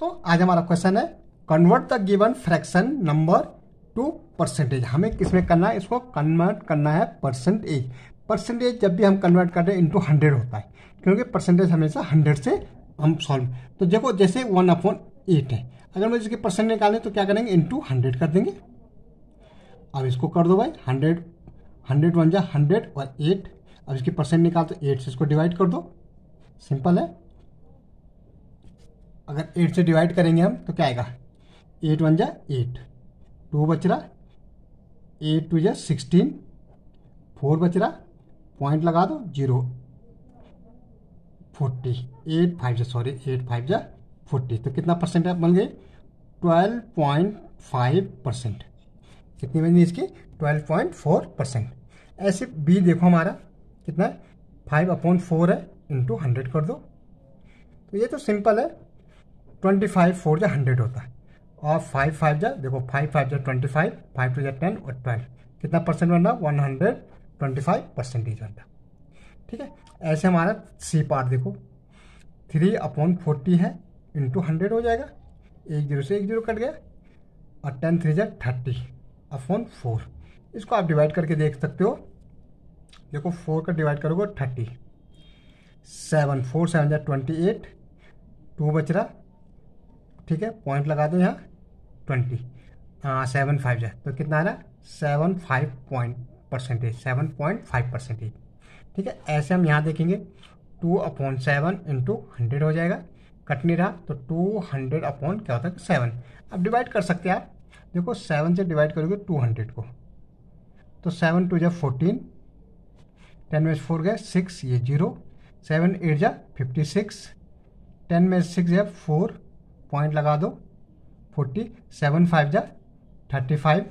तो आज हमारा क्वेश्चन है convert the given fraction number to percentage हमें किसमें करना है इसको कन्वर्ट करना है परसेंटेज परसेंटेज जब भी हम कन्वर्ट कर रहे हैं इंटू हंड्रेड होता है क्योंकि परसेंटेज हमेशा हंड्रेड से हम सॉल्व तो देखो जैसे वन अपॉन एट है अगर मुझे इसकी परसेंट निकालें तो क्या करेंगे इंटू हंड्रेड कर देंगे अब इसको कर दो भाई हंड्रेड हंड्रेड वन जा हंड्रेड और एट अब इसकी परसेंट निकाल तो एट से इसको डिवाइड कर दो सिंपल है अगर एट से डिवाइड करेंगे हम तो क्या आएगा एट वन जा एट टू बच रहा एट टू जा सिक्सटीन फोर बच रहा पॉइंट लगा दो जीरो फोर्टी एट फाइव जा सॉरी एट फाइव जा फोर्टी तो कितना परसेंट बन गए ट्वेल्व पॉइंट फाइव परसेंट कितनी बन गई इसकी ट्वेल्व पॉइंट फोर परसेंट ऐसे बी देखो हमारा कितना फाइव अपॉइंट फोर है इंटू हंड्रेड कर दो तो ये तो सिंपल है ट्वेंटी फाइव फोर या हंड्रेड होता है और फाइव फाइव जा देखो फाइव फाइव जा ट्वेंटी फाइव फाइव टू जा टेन और ट्वेल्व कितना परसेंट बन रहा one hundred twenty five percentage रहा ठीक है ऐसे हमारा सी पार्ट देखो थ्री अपॉन फोर्टी है इंटू हंड्रेड हो जाएगा एक जीरो से एक जीरो कट गया और टेन थ्री जा थर्टी अपॉन फोर इसको आप डिवाइड करके देख सकते हो देखो फोर का डिवाइड करोगे थर्टी सेवन फोर सेवन जा ट्वेंटी एट टू बच रहा ठीक है पॉइंट लगा दो यहाँ ट्वेंटी सेवन फाइव जाए तो कितना आ रहा है seven five point percentage seven point five percentage ठीक है ऐसे हम यहाँ देखेंगे two upon seven into hundred हो जाएगा कट नहीं रहा तो टू हंड्रेड अपॉन क्या होता है सेवन अब डिवाइड कर सकते हैं आप देखो सेवन से डिवाइड करोगे टू हंड्रेड को तो सेवन टू जा फोर्टीन टेन में फोर गए सिक्स ये जीरो सेवन एट जा फिफ्टी सिक्स टेन में सिक्स जा फोर पॉइंट लगा दो फोर्टी सेवन फाइव जा थर्टी फाइव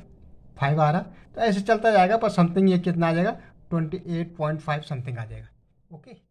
फाइव आ रहा तो ऐसे चलता जाएगा पर समथिंग ये कितना आ जाएगा twenty eight point five something आ जाएगा ओके